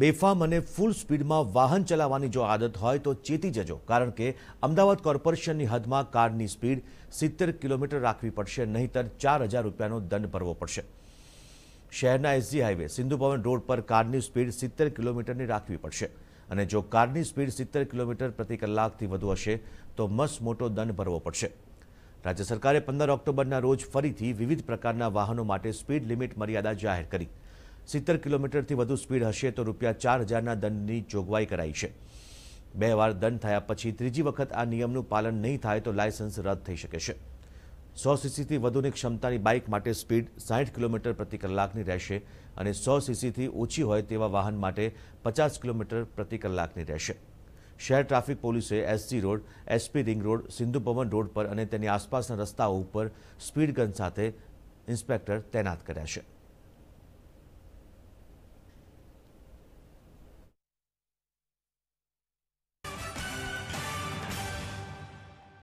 બેફામ અને ફૂલ સ્પીડમાં વાહન ચલાવવાની જો આદત હોય તો ચેતી જજો કારણ કે અમદાવાદ કોર્પોરેશનની હદમાં કારની સ્પીડ સિત્તેર કિલોમીટર રાખવી પડશે નહીંતર ચાર હજાર રૂપિયાનો દંડ ભરવો પડશે શહેરના એસજી હાઈવે સિંધુભવન રોડ પર કારની સ્પીડ સિત્તેર કિલોમીટરની રાખવી પડશે અને જો કારની સ્પીડ સિત્તેર કિલોમીટર પ્રતિ કલાકથી વધુ હશે તો મસ્ત મોટો દંડ ભરવો પડશે રાજ્ય સરકારે પંદર ઓક્ટોબરના રોજ ફરીથી વિવિધ પ્રકારના વાહનો માટે સ્પીડ લિમિટ મર્યાદા જાહેર કરી સિત્તેર કિલોમીટરથી વધુ સ્પીડ હશે તો રૂપિયા ચાર હજારના દંડની જોગવાઈ કરાઈ છે બે વાર દંડ થયા પછી ત્રીજી વખત આ નિયમનું પાલન નહીં થાય તો લાયસન્સ રદ થઈ શકે છે સો સીસીથી વધુની ક્ષમતાની બાઇક માટે સ્પીડ સાઠ કિલોમીટર પ્રતિ કલાકની રહેશે અને સો સીસીથી ઓછી હોય તેવા વાહન માટે પચાસ કિલોમીટર પ્રતિ કલાકની રહેશે શહેર ટ્રાફિક પોલીસે SG road SP ring road Sindhu Bhavan road પર અને તેની આસપાસના રસ્તાઓ ઉપર સ્પીડ ગન સાથે ઇન્સ્પેક્ટર તૈનાત કર્યા છે